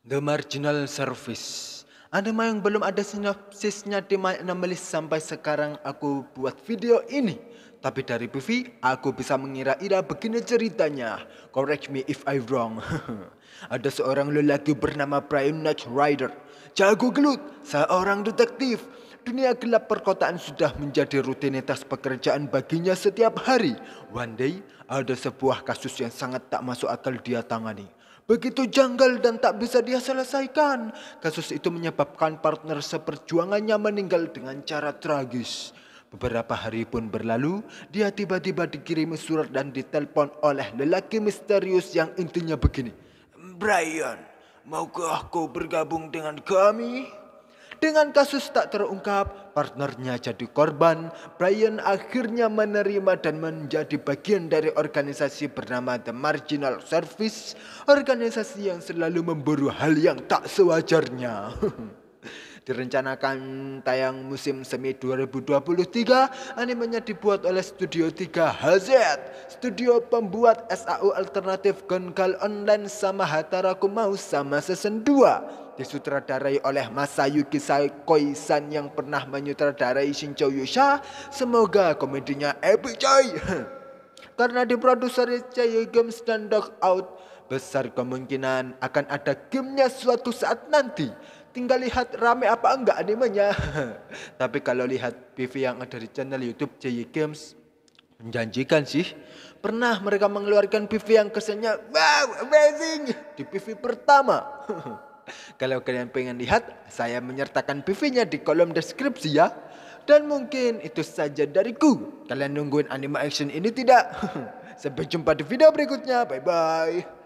The Marginal Service. Ada mah yang belum ada sinopsisnya di Anomalies sampai sekarang aku buat video ini. Tapi dari PV, aku bisa mengira-ira begini ceritanya. Correct me if I wrong. ada seorang lelaki bernama Brian Knight Rider. Jago gelut, seorang detektif. Dunia gelap perkotaan sudah menjadi rutinitas pekerjaan baginya setiap hari. One day, ada sebuah kasus yang sangat tak masuk akal dia tangani begitu janggal dan tak bisa dia selesaikan. Kasus itu menyebabkan partner seperjuangannya meninggal dengan cara tragis. Beberapa hari pun berlalu, dia tiba-tiba dikirim surat dan ditelepon oleh lelaki misterius yang intinya begini. Brian, maukah kau bergabung dengan kami? Dengan kasus tak terungkap, partnernya jadi korban, Brian akhirnya menerima dan menjadi bagian dari organisasi bernama The Marginal Service, organisasi yang selalu memburu hal yang tak sewajarnya. Direncanakan tayang musim semi 2023, animenya dibuat oleh Studio 3HZ, studio pembuat SAU alternatif Gonkal Online sama Hataraku Mau sama season 2 disutradarai oleh Masayuki Koisan yang pernah menyutradarai Shincho Yusha. Semoga komedinya epic coy. Karena diproduksi Chayu Games dan Dog Out, besar kemungkinan akan ada gamenya suatu saat nanti tinggal lihat rame apa enggak animenya. Tapi kalau lihat PV yang ada di channel YouTube JY Games menjanjikan sih. Pernah mereka mengeluarkan PV yang kesannya wow amazing di PV pertama. kalau kalian pengen lihat, saya menyertakan PV-nya di kolom deskripsi ya. Dan mungkin itu saja dariku. Kalian nungguin anime action ini tidak? Sampai jumpa di video berikutnya. Bye bye.